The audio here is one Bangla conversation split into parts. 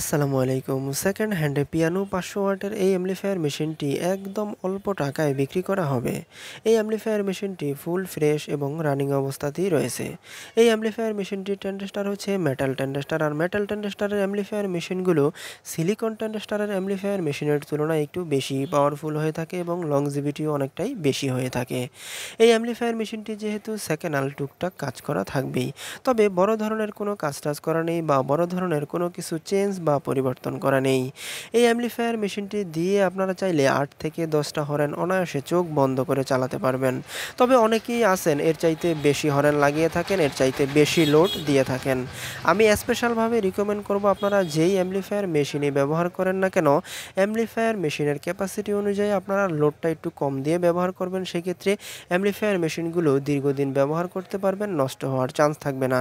আসসালামু আলাইকুম সেকেন্ড হ্যান্ডে পিয়ানো পাঁচশো ওয়াটের এই অ্যাম্পলিফায়ার মেশিনটি একদম অল্প টাকায় বিক্রি করা হবে এই অ্যাম্পলিফায়ার মেশিনটি ফুল ফ্রেশ এবং রানিং অবস্থাতেই রয়েছে এই অ্যামলিফায়ার মেশিনটির টেন্ডেস্টার হচ্ছে মেটাল টেন্ডেস্টার আর মেটাল টেন্ডেস্টারের অ্যাম্পলিফায়ার মেশিনগুলো সিলিকন টেন্ডেস্টারের অ্যাম্পলিফায়ার মেশিনের তুলনায় একটু বেশি পাওয়ারফুল হয়ে থাকে এবং জিবিটিও অনেকটাই বেশি হয়ে থাকে এই অ্যাম্পলিফায়ার মেশিনটি যেহেতু সেকেন্ড আল টুকটাক কাজ করা থাকবেই তবে বড় ধরনের কোনো কাজ টাজ করা নেই বা বড় ধরনের কোনো কিছু চেঞ্জ বা পরিবর্তন করা নেই এই অ্যাম্পলিফায়ার মেশিনটি দিয়ে আপনারা চাইলে আট থেকে দশটা হরেন অনায়াসে চোখ বন্ধ করে চালাতে পারবেন তবে অনেকেই আছেন এর চাইতে বেশি হরেন লাগিয়ে থাকেন এর চাইতে বেশি লোড দিয়ে থাকেন আমি স্পেশালভাবে রিকমেন্ড করব আপনারা যেই অ্যাম্পলিফায়ার মেশিনে ব্যবহার করেন না কেন অ্যাম্পলিফায়ার মেশিনের ক্যাপাসিটি অনুযায়ী আপনারা লোডটা একটু কম দিয়ে ব্যবহার করবেন সেক্ষেত্রে অ্যাম্পলিফায়ার মেশিনগুলো দীর্ঘদিন ব্যবহার করতে পারবেন নষ্ট হওয়ার চান্স থাকবে না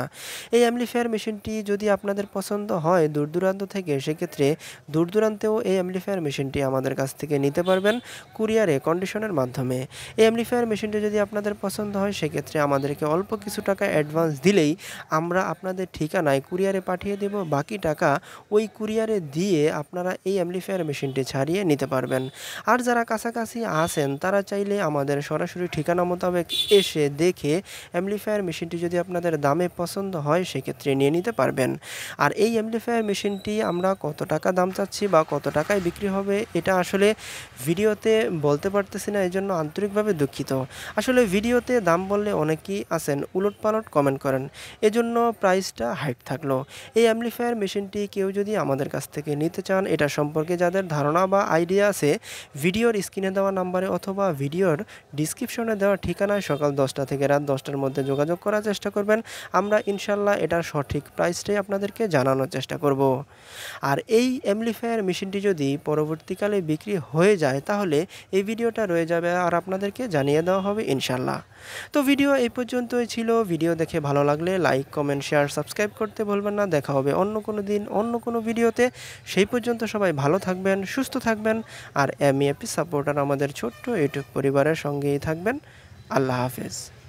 এই অ্যাম্পলিফায়ার মেশিনটি যদি আপনাদের পছন্দ হয় দূর দূরান্ত থেকে সেক্ষেত্রে দূর দূরান্তেও এই অ্যাম্পলিফায়ার মেশিনটি আমাদের কাছ থেকে নিতে পারবেন কুরিয়ারে কন্ডিশনের মাধ্যমে এই অ্যাম্পলিফায়ার মেশিনটি যদি আপনাদের পছন্দ হয় সেক্ষেত্রে আমাদেরকে অল্প কিছু টাকা অ্যাডভান্স দিলেই আমরা আপনাদের ঠিকানায় কুরিয়ারে পাঠিয়ে দেব বাকি টাকা ওই কুরিয়ারে দিয়ে আপনারা এই অ্যাম্পলিফায়ার মেশিনটি ছাড়িয়ে নিতে পারবেন আর যারা কাছাকাছি আছেন তারা চাইলে আমাদের সরাসরি ঠিকানা মোতাবেক এসে দেখে অ্যাম্পলিফায়ার মেশিনটি যদি আপনাদের দামে পছন্দ হয় সেক্ষেত্রে নিয়ে নিতে পারবেন আর এই অ্যাম্পলিফায়ার মেশিনটি আমরা কত টাকা দাম চাচ্ছি বা কত টাকায় বিক্রি হবে এটা আসলে ভিডিওতে বলতে পারতেছি না এই জন্য আন্তরিকভাবে দুঃখিত আসলে ভিডিওতে দাম বললে অনেকেই আছেন উলট পালট কমেন্ট করেন এজন্য প্রাইসটা হাইট থাকলো এই অ্যাম্পলিফায়ার মেশিনটি কেউ যদি আমাদের কাছ থেকে নিতে চান এটা সম্পর্কে যাদের ধারণা বা আইডিয়া আছে ভিডিওর স্ক্রিনে দেওয়া নাম্বারে অথবা ভিডিওর ডিসক্রিপশনে দেওয়া ঠিকানায় সকাল দশটা থেকে রাত দশটার মধ্যে যোগাযোগ করার চেষ্টা করবেন আমরা ইনশাল্লাহ এটার সঠিক প্রাইসটাই আপনাদেরকে জানানোর চেষ্টা করব আর এই অ্যামলিফায়ার মেশিনটি যদি পরবর্তীকালে বিক্রি হয়ে যায় তাহলে এই ভিডিওটা রয়ে যাবে আর আপনাদেরকে জানিয়ে দেওয়া হবে ইনশাল্লাহ তো ভিডিও এই পর্যন্তই ছিল ভিডিও দেখে ভালো লাগলে লাইক কমেন্ট শেয়ার সাবস্ক্রাইব করতে ভুলবেন না দেখা হবে অন্য কোনো দিন অন্য কোনো ভিডিওতে সেই পর্যন্ত সবাই ভালো থাকবেন সুস্থ থাকবেন আর এম সাপোর্টার e আমাদের ছোট্ট ইউটিউব পরিবারের সঙ্গেই থাকবেন আল্লাহ হাফেজ